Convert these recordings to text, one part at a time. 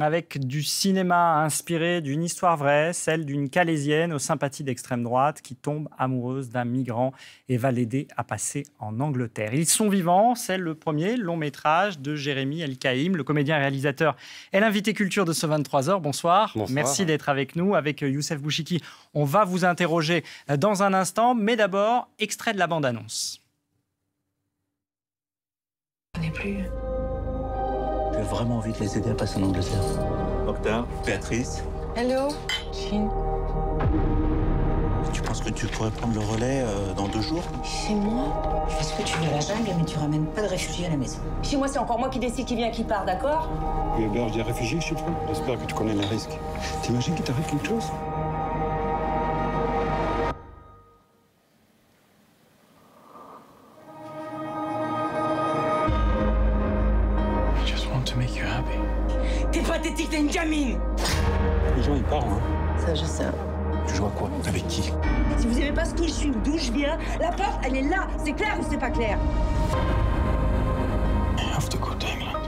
Avec du cinéma inspiré d'une histoire vraie, celle d'une Calaisienne aux sympathies d'extrême droite qui tombe amoureuse d'un migrant et va l'aider à passer en Angleterre. Ils sont vivants, c'est le premier long métrage de Jérémy El-Kaïm, le comédien réalisateur et l'invité culture de ce 23h. Bonsoir. Bonsoir. Merci d'être avec nous. Avec Youssef Bouchiki, on va vous interroger dans un instant, mais d'abord, extrait de la bande-annonce. On n'est plus. Euh. J'ai vraiment envie de les aider à passer en Angleterre. Octave, Béatrice. Hello, Jean. Tu penses que tu pourrais prendre le relais euh, dans deux jours Chez moi Je fais que tu veux à la jungle, mais tu ramènes pas de réfugiés à la maison. Chez moi, c'est encore moi qui décide qui vient, qui part, d'accord Tu héberges des réfugiés chez toi J'espère que tu connais les risques. T'imagines qu'il t'arrive quelque chose Benjamin Les gens, ils parlent, hein Ça, je sais. Tu joues à quoi Avec qui Si vous aimez pas ce que je suis d'où je viens, la porte, elle est là C'est clair ou c'est pas clair I have to go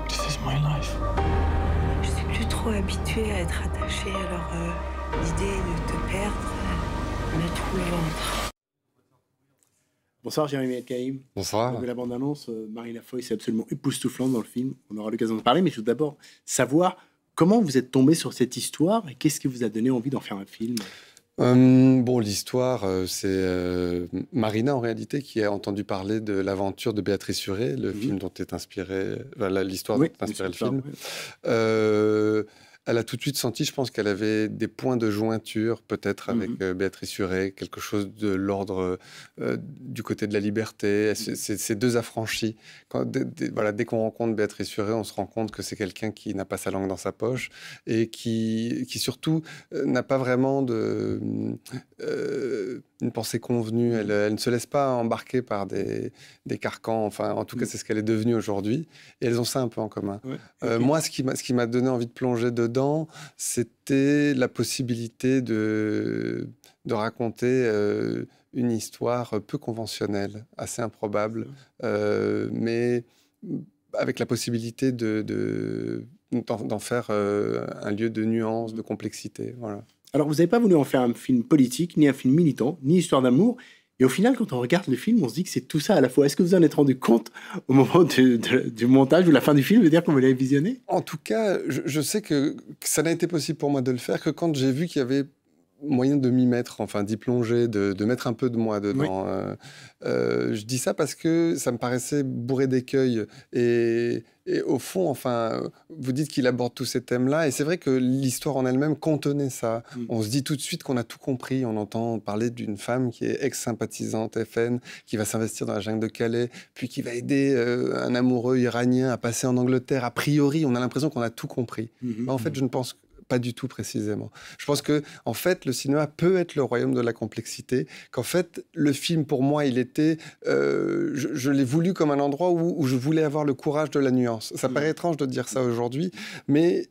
This is my life. Je suis plus trop habituée à être attachée, alors euh, l'idée de te perdre On euh, me trouve ventre. Bonsoir Jérémy Elkaïm. Bonsoir. la bande-annonce, Marie euh, Marina Foy, c'est absolument époustouflant dans le film. On aura l'occasion de parler, mais je veux d'abord savoir Comment vous êtes tombé sur cette histoire et qu'est-ce qui vous a donné envie d'en faire un film euh, bon, l'histoire, euh, c'est euh, Marina en réalité qui a entendu parler de l'aventure de Béatrice Huré, le mhm. film dont est inspiré, l'histoire dont est inspiré le film. Elle a tout de suite senti, je pense, qu'elle avait des points de jointure, peut-être mmh avec euh, Béatrice Huré, quelque chose de l'ordre euh, du côté de la liberté. Ces deux affranchis. voilà, dès qu'on rencontre Béatrice Suret, on se rend compte que c'est quelqu'un qui n'a pas sa langue dans sa poche et qui, surtout euh, n'a pas vraiment de une pensée convenue. Mmh. Euh, elle, ne se laisse pas embarquer par des, carcans. Enfin, en tout cas, mmh. c'est ce qu'elle est devenue aujourd'hui. Et elles ont ça un peu en commun. Euh, moi, ce qui m'a donné envie de plonger dedans, c'était la possibilité de, de raconter euh, une histoire peu conventionnelle, assez improbable, mmh. mais avec la possibilité d'en faire un lieu de nuance, de complexité. Voilà. Alors, vous n'avez pas voulu en faire un film politique, ni un film militant, ni histoire d'amour. Et au final, quand on regarde le film, on se dit que c'est tout ça à la fois. Est-ce que vous en êtes rendu compte au moment du, montage ou la fin du film, veut dire, qu'on vous l'avez visionné En tout cas, je, sais que ça n'a été possible pour moi de le faire que quand j'ai vu qu'il y avait moyen de m'y mettre, enfin d'y plonger, de, mettre un peu de moi dedans. Euh, euh, je dis ça parce que ça me paraissait bourré d'écueils. Et, au fond, enfin, vous dites qu'il aborde tous ces thèmes-là. Et c'est vrai que l'histoire en elle-même contenait ça. Mm. On se dit tout de suite qu'on a tout compris. On entend parler d'une femme qui est ex-sympathisante FN, qui va s'investir dans la jungle de Calais, puis qui va aider euh, un amoureux iranien à passer en Angleterre. A priori, on a l'impression qu'on a tout compris. Mm-hmm. en fait, je ne pense pas du tout précisément. Je pense que, en fait, le cinéma peut être le royaume de la complexité, qu'en fait, le film, pour moi, il était. Euh, je, l'ai voulu comme un endroit où, je voulais avoir le courage de la nuance. Ça mm. paraît étrange de dire ça aujourd'hui, mais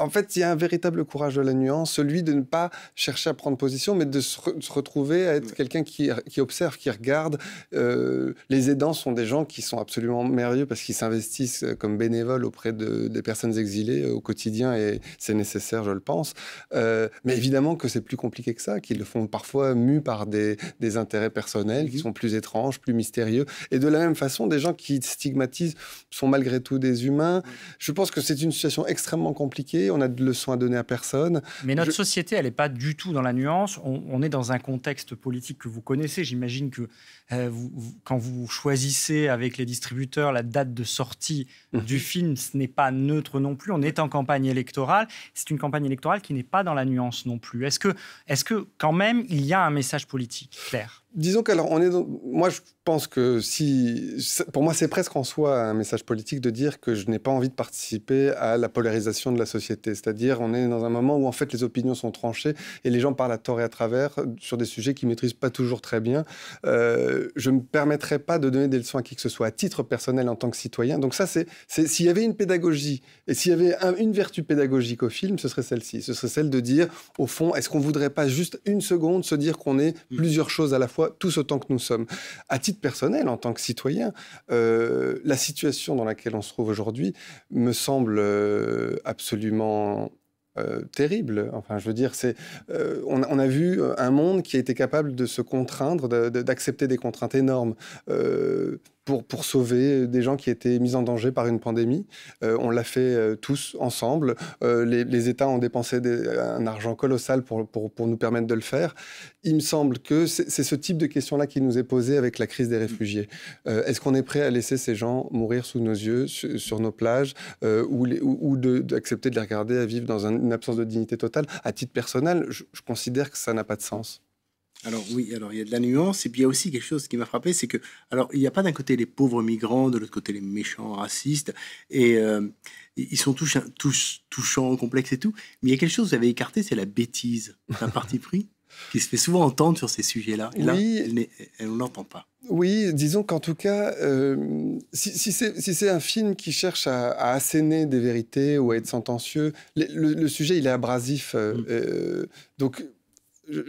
en fait, il y a un véritable courage de la nuance, celui de ne pas chercher à prendre position, mais de se, retrouver à être quelqu'un qui, observe, qui regarde. Euh, les aidants sont des gens qui sont absolument merveilleux parce qu'ils s'investissent euh, comme bénévoles auprès des personnes exilées euh, au quotidien et c'est nécessaire, je le pense. mais évidemment que c'est plus compliqué que ça, qu'ils le font parfois mu par des, intérêts personnels qui mhm. sont plus étranges, plus mystérieux. Et de la même façon, des gens qui stigmatisent sont malgré tout des humains. Je pense que c'est une situation extrêmement compliquée on n'a de leçons à donner à personne. Mais notre société, elle n'est pas du tout dans la nuance. On, est dans un contexte politique que vous connaissez. J'imagine que euh, vous, quand vous choisissez avec les distributeurs la date de sortie mhm. du film, ce n'est pas neutre non plus. On est en campagne électorale. C'est une campagne électorale qui n'est pas dans la nuance non plus. Est-ce que, est que quand même, il y a un message politique clair Disons qu'alors, on est moi je pense que si. Pour moi, c'est presque en soi un message politique de dire que je n'ai pas envie de participer à la polarisation de la société. C'est-à-dire, on est dans un moment où en fait les opinions sont tranchées et les gens parlent à tort et à travers sur des sujets qu'ils maîtrisent pas toujours très bien. Euh, je ne me permettrai pas de donner des leçons à qui que ce soit à titre personnel en tant que citoyen. Donc, ça, c'est. S'il y avait une pédagogie et s'il y avait une vertu pédagogique au film, ce serait celle-ci. Ce serait celle de dire, au fond, est-ce qu'on voudrait pas juste une seconde se dire qu'on est mm. plusieurs choses à la fois tout tous autant que nous sommes. À titre personnel, en tant que citoyen, euh, la situation dans laquelle on se trouve aujourd'hui me semble euh, absolument euh, terrible. Enfin, je veux dire, c'est on, a vu un monde qui a été capable de se contraindre, d'accepter des contraintes énormes pour, sauver euh, des gens qui étaient mis en danger par une pandémie. Euh, on l'a fait euh, tous ensemble. les, États ont dépensé un argent colossal pour, nous permettre de le faire. Il me semble que c'est ce type de question-là qui nous est posée avec la crise des réfugiés. Est-ce qu'on est prêt à laisser ces gens mourir sous nos yeux, sur nos plages, ou, d'accepter de, les regarder à vivre dans une absence de dignité totale À titre personnel, je considère que ça n'a pas de sens. Alors oui, alors il y a de la nuance, et puis il y a aussi quelque chose qui m'a frappé, c'est que, alors il n'y a pas d'un côté les pauvres migrants, de l'autre côté les méchants racistes, et euh, ils sont tous, tous touchants, complexes et tout, mais il y a quelque chose que vous avez écarté, c'est la bêtise, d'un parti pris qui se fait souvent entendre sur ces sujets-là, et là, on n'entend pas. Oui, disons qu'en tout cas, euh, si, c'est un film qui cherche à, asséner des vérités ou à être sentencieux, le, sujet, il est abrasif. Euh, mm. donc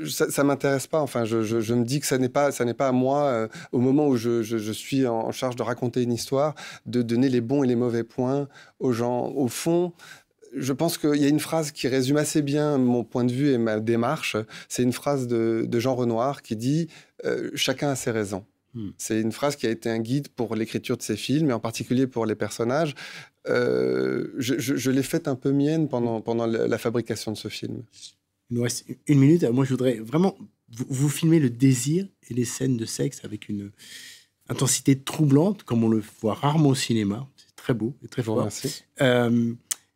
ça, ne m'intéresse pas. Enfin, je, me dis que ça n'est pas, pas à moi, euh, au moment où je, suis en, charge de raconter une histoire, de donner les bons et les mauvais points aux gens. Au fond, je pense qu'il y a une phrase qui résume assez bien mon point de vue et ma démarche. C'est une phrase de, Jean Renoir qui dit euh, Chacun a ses raisons. Hmm. C'est une phrase qui a été un guide pour l'écriture de ces films, et en particulier pour les personnages. Euh, je l'ai faite un peu mienne pendant, pendant la fabrication de ce film. Il nous reste une minute. Moi, je voudrais vraiment vous, filmer le désir et les scènes de sexe avec une intensité troublante, comme on le voit rarement au cinéma. C'est très beau et très fort. Euh,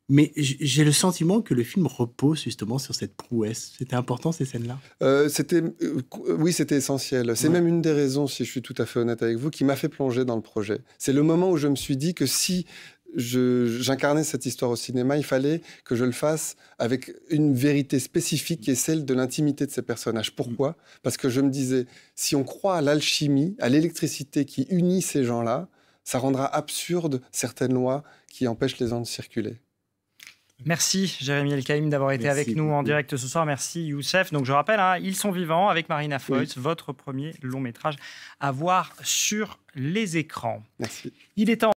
mais j'ai le sentiment que le film repose justement sur cette prouesse. C'était important ces scènes-là euh, C'était, euh, Oui, c'était essentiel. C'est même une des raisons, si je suis tout à fait honnête avec vous, qui m'a fait plonger dans le projet. C'est le moment où je me suis dit que si j'incarnais cette histoire au cinéma, il fallait que je le fasse avec une vérité spécifique qui est celle de l'intimité de ces personnages. Pourquoi Parce que je me disais, si on croit à l'alchimie, à l'électricité qui unit ces gens-là, ça rendra absurde certaines lois qui empêchent les gens de circuler. Merci Jérémy kaïm d'avoir été avec nous en direct ce soir. Merci Youssef. Donc je rappelle, hein, Ils sont vivants avec Marina Foyt, votre premier long métrage à voir sur les écrans. Merci. Il est temps